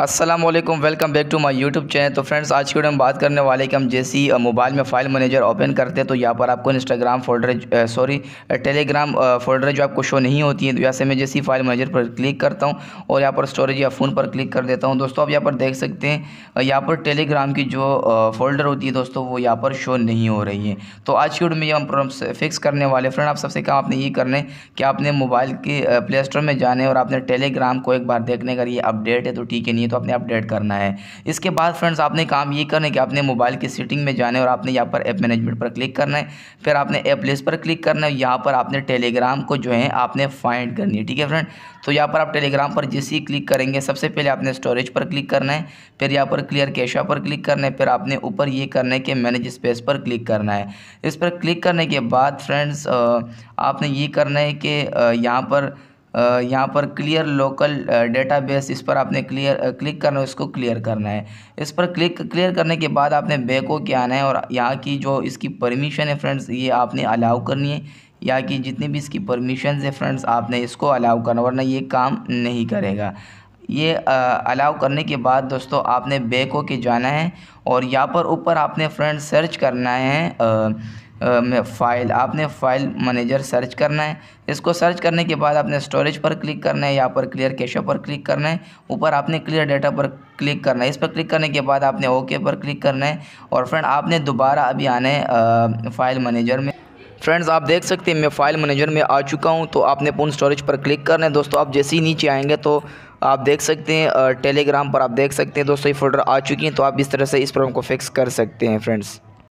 Aslam welcome back to my YouTube channel तो friends आज की वीडियो में बात करने वाले कि हम जैसी मोबाइल में फाइल मैनेजर ओपन करते हैं तो यहाँ पर आपको Instagram folder sorry Telegram folder जो आपको शो नहीं होती है तो यहाँ से मैं जैसी फाइल मैनेजर पर क्लिक करता हूँ और यहाँ पर स्टोरेज या फ़ोन पर क्लिक कर देता हूँ दोस्तों आप यहाँ पर देख सकते हैं यहाँ पर टेलीग्राम की जो फोल्डर होती है दोस्तों वो यहाँ पर शो नहीं हो रही है तो आज की वीडियो में ये हम प्रॉब्लम फिक्स करने वाले फ्रेंड आप सबसे कहा आपने ये करना है कि आपने मोबाइल के प्ले स्टोर में जाने और आपने टेलीग्राम को एक बार देखने का ये अपडेट है तो ठीक है नहीं है तो आपने अपडेट करना है इसके बाद फ्रेंड्स आपने काम ये करना है कि आपने मोबाइल की सेटिंग में जाना है और आपने यहाँ पर ऐप मैनेजमेंट पर क्लिक करना है फिर आपने ऐप लिस्ट पर क्लिक करना है यहाँ पर आपने टेलीग्राम को जो है आपने फाइंड करनी है ठीक है फ्रेंड तो यहाँ पर आप टेलीग्राम पर जिस ही क्लिक करेंगे सबसे पहले आपने स्टोरेज पर क्लिक करना है फिर यहाँ पर क्लियर कैशा पर क्लिक करना है फिर आपने ऊपर ये करना है कि मैनेज स्पेस पर क्लिक करना है इस पर क्लिक करने के बाद फ्रेंड्स आपने ये करना है कि यहाँ पर यहाँ पर क्लियर लोकल डेटाबेस इस पर आपने क्लियर क्लिक करना है उसको क्लियर करना है इस पर क्लिक क्लियर करने के बाद आपने बैको के आना है और यहाँ की जो इसकी परमिशन है फ्रेंड्स ये आपने अलाउ करनी है यहाँ की जितनी भी इसकी परमिशन है फ्रेंड्स आपने इसको अलाउ करना वरना ये काम नहीं करेगा ये अलाउ करने के बाद दोस्तों आपने बैको के जाना है और यहाँ पर ऊपर आपने फ्रेंड्स सर्च करना है आ, में फ़ाइल आपने फ़ाइल मैनेजर सर्च करना है इसको सर्च करने के बाद आपने स्टोरेज पर क्लिक करना है यहाँ पर क्लियर कैशो पर क्लिक करना है ऊपर आपने क्लियर डाटा पर क्लिक करना है इस पर क्लिक करने के बाद आपने ओके पर क्लिक करना है और फ्रेंड आपने दोबारा अभी आना है फ़ाइल मैनेजर में फ्रेंड्स आप देख सकते हैं मैं फ़ाइल मैनेजर में आ चुका हूँ तो आपने पूर्ण स्टोरेज पर क्लिक करना है दोस्तों आप जैसे ही नीचे आएंगे तो आप देख सकते हैं टेलीग्राम पर आप देख सकते हैं दोस्तों ये फोल्डर आ चुकी हैं तो आप इस तरह से इस प्रॉब्लम को फिक्स कर सकते हैं फ्रेंड्स